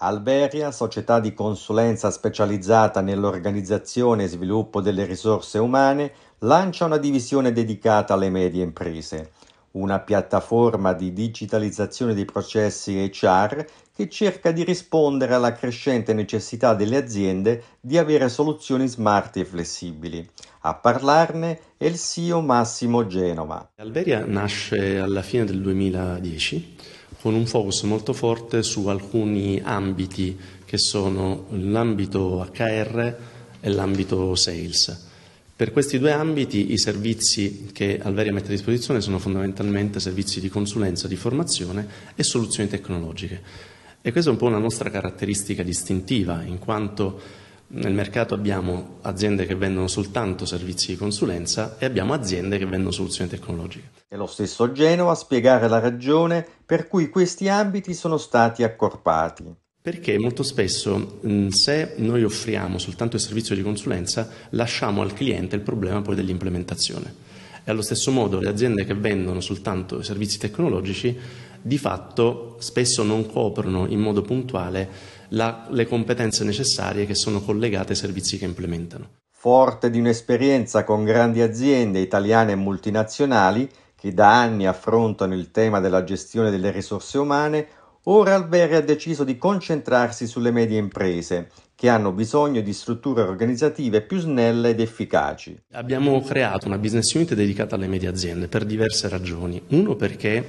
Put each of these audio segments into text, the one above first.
Alberia, società di consulenza specializzata nell'organizzazione e sviluppo delle risorse umane, lancia una divisione dedicata alle medie imprese, una piattaforma di digitalizzazione dei processi HR che cerca di rispondere alla crescente necessità delle aziende di avere soluzioni smart e flessibili. A parlarne è il CEO Massimo Genova. Alberia nasce alla fine del 2010 con un focus molto forte su alcuni ambiti che sono l'ambito HR e l'ambito sales. Per questi due ambiti i servizi che Alveria mette a disposizione sono fondamentalmente servizi di consulenza, di formazione e soluzioni tecnologiche. E questa è un po' una nostra caratteristica distintiva, in quanto nel mercato abbiamo aziende che vendono soltanto servizi di consulenza e abbiamo aziende che vendono soluzioni tecnologiche. È lo stesso Genova a spiegare la ragione per cui questi ambiti sono stati accorpati. Perché molto spesso se noi offriamo soltanto il servizio di consulenza lasciamo al cliente il problema poi dell'implementazione. E allo stesso modo le aziende che vendono soltanto servizi tecnologici di fatto spesso non coprono in modo puntuale la, le competenze necessarie che sono collegate ai servizi che implementano. Forte di un'esperienza con grandi aziende italiane e multinazionali che da anni affrontano il tema della gestione delle risorse umane, Ora Alvere ha deciso di concentrarsi sulle medie imprese che hanno bisogno di strutture organizzative più snelle ed efficaci. Abbiamo creato una business unit dedicata alle medie aziende per diverse ragioni. Uno perché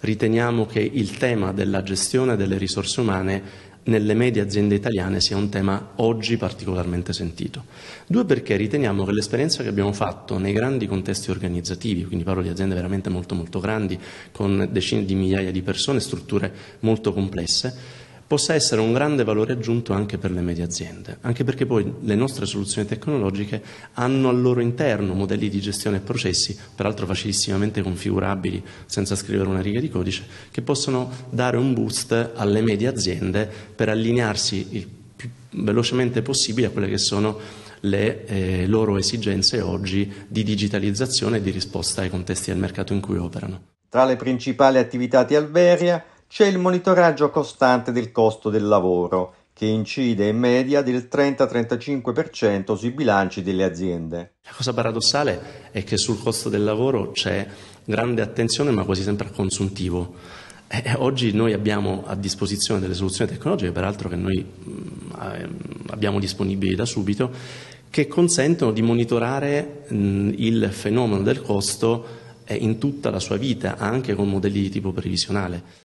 riteniamo che il tema della gestione delle risorse umane nelle medie aziende italiane sia un tema oggi particolarmente sentito. Due perché riteniamo che l'esperienza che abbiamo fatto nei grandi contesti organizzativi, quindi parlo di aziende veramente molto molto grandi, con decine di migliaia di persone, strutture molto complesse, possa essere un grande valore aggiunto anche per le medie aziende, anche perché poi le nostre soluzioni tecnologiche hanno al loro interno modelli di gestione e processi, peraltro facilissimamente configurabili senza scrivere una riga di codice, che possono dare un boost alle medie aziende per allinearsi il più velocemente possibile a quelle che sono le eh, loro esigenze oggi di digitalizzazione e di risposta ai contesti del mercato in cui operano. Tra le principali attività di Alveria c'è il monitoraggio costante del costo del lavoro, che incide in media del 30-35% sui bilanci delle aziende. La cosa paradossale è che sul costo del lavoro c'è grande attenzione, ma quasi sempre a consuntivo. E oggi noi abbiamo a disposizione delle soluzioni tecnologiche, peraltro che noi mm, abbiamo disponibili da subito, che consentono di monitorare mm, il fenomeno del costo eh, in tutta la sua vita, anche con modelli di tipo previsionale.